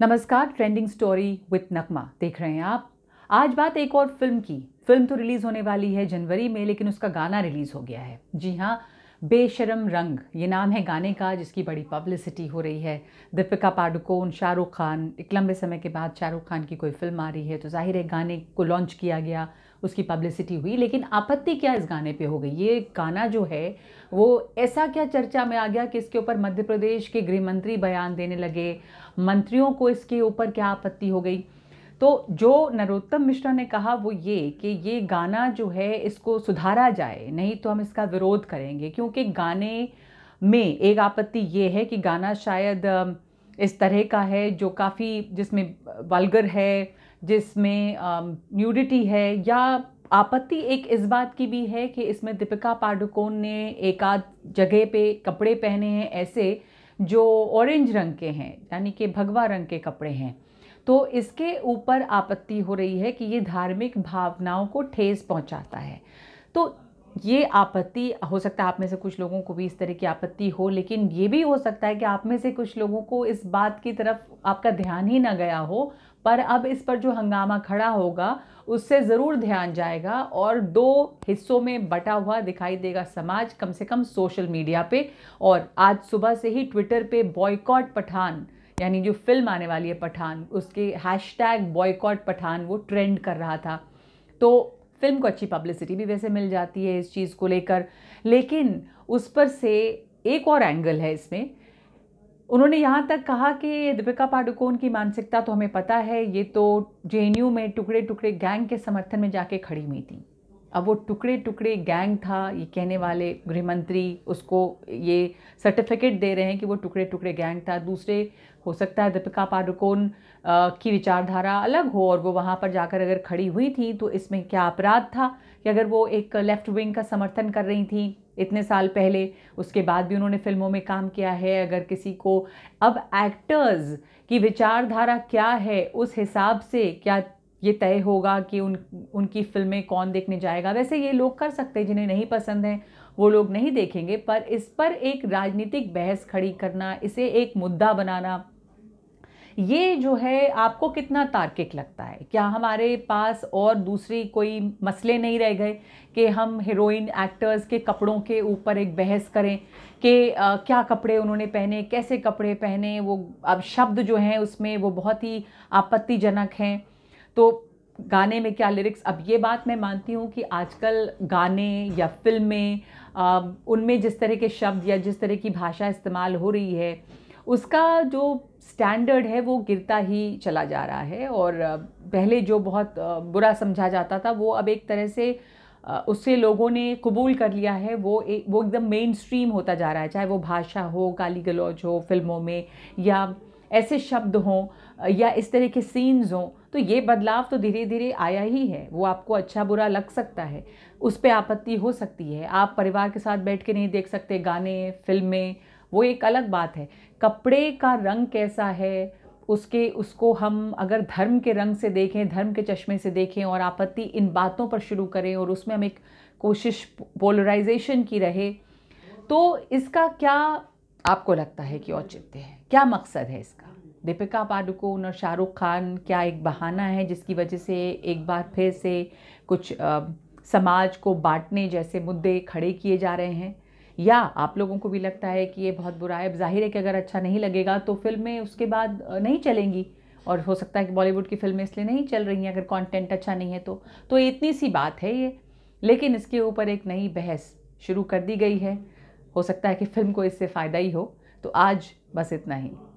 नमस्कार trending story with नकमा देख रहे हैं आप आज बात एक और फिल्म की फिल्म तो रिलीज़ होने वाली है जनवरी में लेकिन उसका गाना रिलीज़ हो गया है जी हाँ बेशरम रंग ये नाम है गाने का जिसकी बड़ी पब्लिसिटी हो रही है दीपिका पाडुकोन शाहरुख खान एक लंबे समय के बाद शाहरुख खान की कोई फिल्म आ रही है तो जाहिर है गाने को लॉन्च किया गया उसकी पब्लिसिटी हुई लेकिन आपत्ति क्या इस गाने पे हो गई ये गाना जो है वो ऐसा क्या चर्चा में आ गया कि इसके ऊपर मध्य प्रदेश के गृह मंत्री बयान देने लगे मंत्रियों को इसके ऊपर क्या आपत्ति हो गई तो जो नरोत्तम मिश्रा ने कहा वो ये कि ये गाना जो है इसको सुधारा जाए नहीं तो हम इसका विरोध करेंगे क्योंकि गाने में एक आपत्ति ये है कि गाना शायद इस तरह का है जो काफ़ी जिसमें वल्गर है जिसमें न्यूडिटी है या आपत्ति एक इस बात की भी है कि इसमें दीपिका पाडुकोण ने एक आध जगह पे कपड़े पहने हैं ऐसे जो ऑरेंज रंग के हैं यानी कि भगवा रंग के कपड़े हैं तो इसके ऊपर आपत्ति हो रही है कि ये धार्मिक भावनाओं को ठेस पहुंचाता है तो ये आपत्ति हो सकता है आप में से कुछ लोगों को भी इस तरह की आपत्ति हो लेकिन ये भी हो सकता है कि आप में से कुछ लोगों को इस बात की तरफ आपका ध्यान ही ना गया हो पर अब इस पर जो हंगामा खड़ा होगा उससे ज़रूर ध्यान जाएगा और दो हिस्सों में बटा हुआ दिखाई देगा समाज कम से कम सोशल मीडिया पे और आज सुबह से ही ट्विटर पे बॉयकॉट पठान यानी जो फिल्म आने वाली है पठान उसके हैशटैग बॉयकॉट पठान वो ट्रेंड कर रहा था तो फिल्म को अच्छी पब्लिसिटी भी वैसे मिल जाती है इस चीज़ को लेकर लेकिन उस पर से एक और एंगल है इसमें उन्होंने यहाँ तक कहा कि दीपिका पाडुकोण की मानसिकता तो हमें पता है ये तो जे में टुकड़े टुकड़े गैंग के समर्थन में जाके खड़ी हुई थी अब वो टुकड़े टुकड़े गैंग था ये कहने वाले गृहमंत्री उसको ये सर्टिफिकेट दे रहे हैं कि वो टुकड़े टुकड़े गैंग था दूसरे हो सकता है दीपिका पादुकोण की विचारधारा अलग हो और वो वहाँ पर जाकर अगर खड़ी हुई थी तो इसमें क्या अपराध था कि अगर वो एक लेफ़्ट विंग का समर्थन कर रही थी इतने साल पहले उसके बाद भी उन्होंने फिल्मों में काम किया है अगर किसी को अब एक्टर्स की विचारधारा क्या है उस हिसाब से क्या ये तय होगा कि उन उनकी फिल्में कौन देखने जाएगा वैसे ये लोग कर सकते हैं जिन्हें नहीं पसंद है वो लोग नहीं देखेंगे पर इस पर एक राजनीतिक बहस खड़ी करना इसे एक मुद्दा बनाना ये जो है आपको कितना तार्किक लगता है क्या हमारे पास और दूसरी कोई मसले नहीं रह गए कि हम हीरोइन एक्टर्स के कपड़ों के ऊपर एक बहस करें कि क्या कपड़े उन्होंने पहने कैसे कपड़े पहने वो अब शब्द जो हैं उसमें वो बहुत ही आपत्तिजनक हैं तो गाने में क्या लिरिक्स अब ये बात मैं मानती हूँ कि आजकल गाने या फिल्में उनमें जिस तरह के शब्द या जिस तरह की भाषा इस्तेमाल हो रही है उसका जो स्टैंडर्ड है वो गिरता ही चला जा रहा है और पहले जो बहुत बुरा समझा जाता था वो अब एक तरह से उससे लोगों ने कबूल कर लिया है वो एक वो एकदम मेन स्ट्रीम होता जा रहा है चाहे वो भाषा हो गाली गलौज हो फिल्मों में या ऐसे शब्द हों या इस तरह के सीन्स हों तो ये बदलाव तो धीरे धीरे आया ही है वो आपको अच्छा बुरा लग सकता है उस पर आपत्ति हो सकती है आप परिवार के साथ बैठ के नहीं देख सकते गाने फिल्में वो एक अलग बात है कपड़े का रंग कैसा है उसके उसको हम अगर धर्म के रंग से देखें धर्म के चश्मे से देखें और आपत्ति इन बातों पर शुरू करें और उसमें हम एक कोशिश पोलराइजेशन की रहे तो इसका क्या आपको लगता है कि औचित्य है क्या मकसद है इसका दीपिका पादुकोण और शाहरुख खान क्या एक बहाना है जिसकी वजह से एक बार फिर से कुछ आ, समाज को बांटने जैसे मुद्दे खड़े किए जा रहे हैं या आप लोगों को भी लगता है कि ये बहुत बुरा है जाहिर है कि अगर अच्छा नहीं लगेगा तो फिल्में उसके बाद नहीं चलेंगी और हो सकता है कि बॉलीवुड की फिल्में इसलिए नहीं चल रही हैं अगर कंटेंट अच्छा नहीं है तो तो इतनी सी बात है ये लेकिन इसके ऊपर एक नई बहस शुरू कर दी गई है हो सकता है कि फिल्म को इससे फ़ायदा ही हो तो आज बस इतना ही